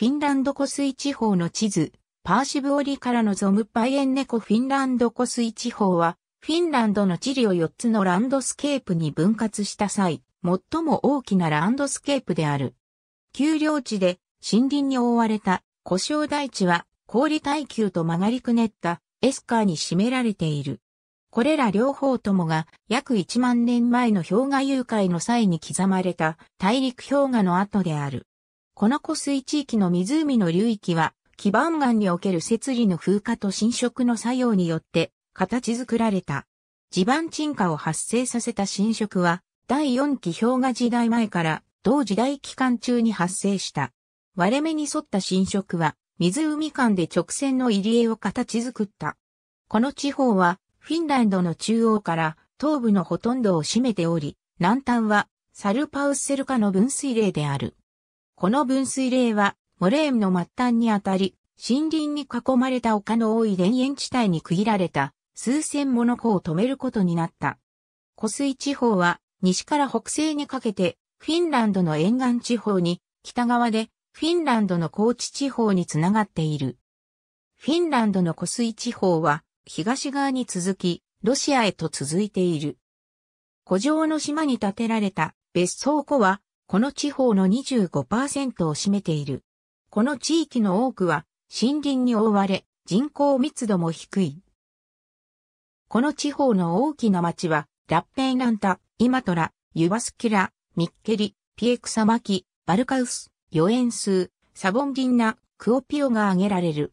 フィンランド湖水地方の地図、パーシブオリから望むパイエンネコフィンランド湖水地方は、フィンランドの地理を4つのランドスケープに分割した際、最も大きなランドスケープである。丘陵地で森林に覆われた故障台地は氷耐久と曲がりくねったエスカーに占められている。これら両方ともが約1万年前の氷河融解の際に刻まれた大陸氷河の跡である。この湖水地域の湖の流域は、基盤岩における摂理の風化と侵食の作用によって形作られた。地盤沈下を発生させた侵食は、第4期氷河時代前から同時代期間中に発生した。割れ目に沿った侵食は、湖間で直線の入り江を形作った。この地方は、フィンランドの中央から東部のほとんどを占めており、南端はサルパウッセルカの分水嶺である。この分水嶺は、モレーンの末端にあたり、森林に囲まれた丘の多い田園地帯に区切られた、数千もの湖を止めることになった。湖水地方は、西から北西にかけて、フィンランドの沿岸地方に、北側で、フィンランドの高地地方につながっている。フィンランドの湖水地方は、東側に続き、ロシアへと続いている。湖上の島に建てられた別荘湖は、この地方の25%を占めている。この地域の多くは森林に覆われ人口密度も低い。この地方の大きな町はラッペイナンタ、イマトラ、ユバスキラ、ミッケリ、ピエクサマキ、バルカウス、ヨエンスー、サボンギンナ、クオピオが挙げられる。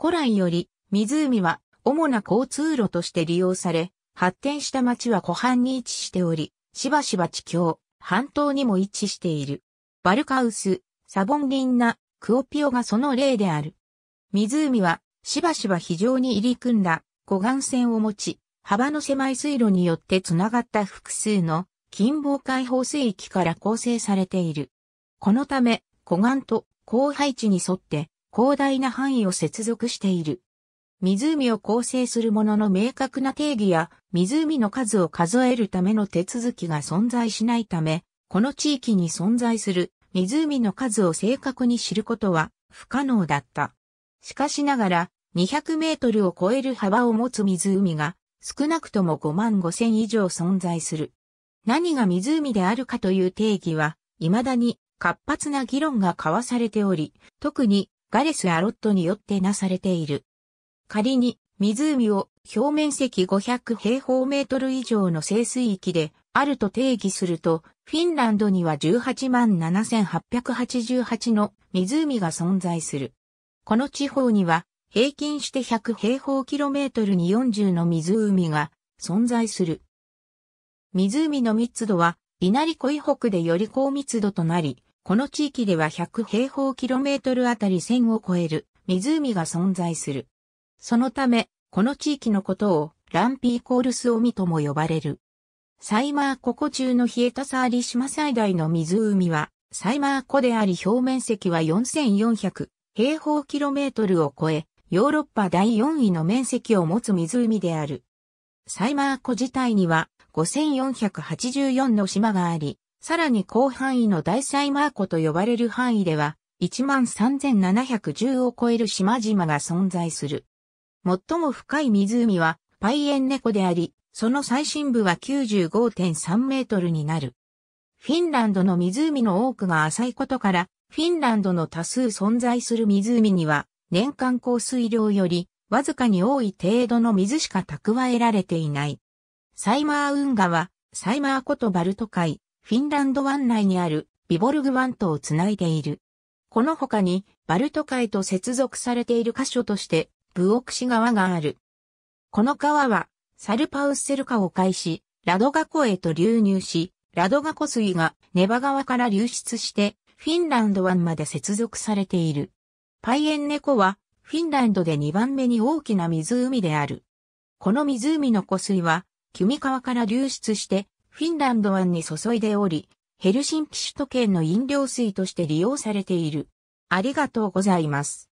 古来より湖は主な交通路として利用され、発展した町は湖畔に位置しており、しばしば地境、半島にも位置している。バルカウス、サボンリンナ、クオピオがその例である。湖は、しばしば非常に入り組んだ湖岸線を持ち、幅の狭い水路によってつながった複数の近傍海放水域から構成されている。このため、湖岸と広配地に沿って広大な範囲を接続している。湖を構成するものの明確な定義や湖の数を数えるための手続きが存在しないため、この地域に存在する湖の数を正確に知ることは不可能だった。しかしながら、200メートルを超える幅を持つ湖が少なくとも5万5千以上存在する。何が湖であるかという定義は、未だに活発な議論が交わされており、特にガレス・アロットによってなされている。仮に湖を表面積500平方メートル以上の清水域であると定義すると、フィンランドには18万7888の湖が存在する。この地方には平均して100平方キロメートルに40の湖が存在する。湖の密度は稲荷湖以北でより高密度となり、この地域では100平方キロメートルあたり1000を超える湖が存在する。そのため、この地域のことをランピーコールスオミとも呼ばれる。サイマー湖湖中の冷えたサーリ島最大の湖は、サイマー湖であり表面積は4400平方キロメートルを超え、ヨーロッパ第4位の面積を持つ湖である。サイマー湖自体には5484の島があり、さらに広範囲の大サイマー湖と呼ばれる範囲では、13710を超える島々が存在する。最も深い湖はパイエンネコであり、その最深部は95.3メートルになる。フィンランドの湖の多くが浅いことから、フィンランドの多数存在する湖には、年間降水量より、わずかに多い程度の水しか蓄えられていない。サイマー運河は、サイマーことバルト海、フィンランド湾内にあるビボルグ湾とをつないでいる。この他に、バルト海と接続されている箇所として、ブオクシ川がある。この川は、サルパウスセルカを介し、ラドガ湖へと流入し、ラドガ湖水がネバ川から流出して、フィンランド湾まで接続されている。パイエンネ湖は、フィンランドで2番目に大きな湖である。この湖の湖水は、キュミ川から流出して、フィンランド湾に注いでおり、ヘルシンキ首都圏の飲料水として利用されている。ありがとうございます。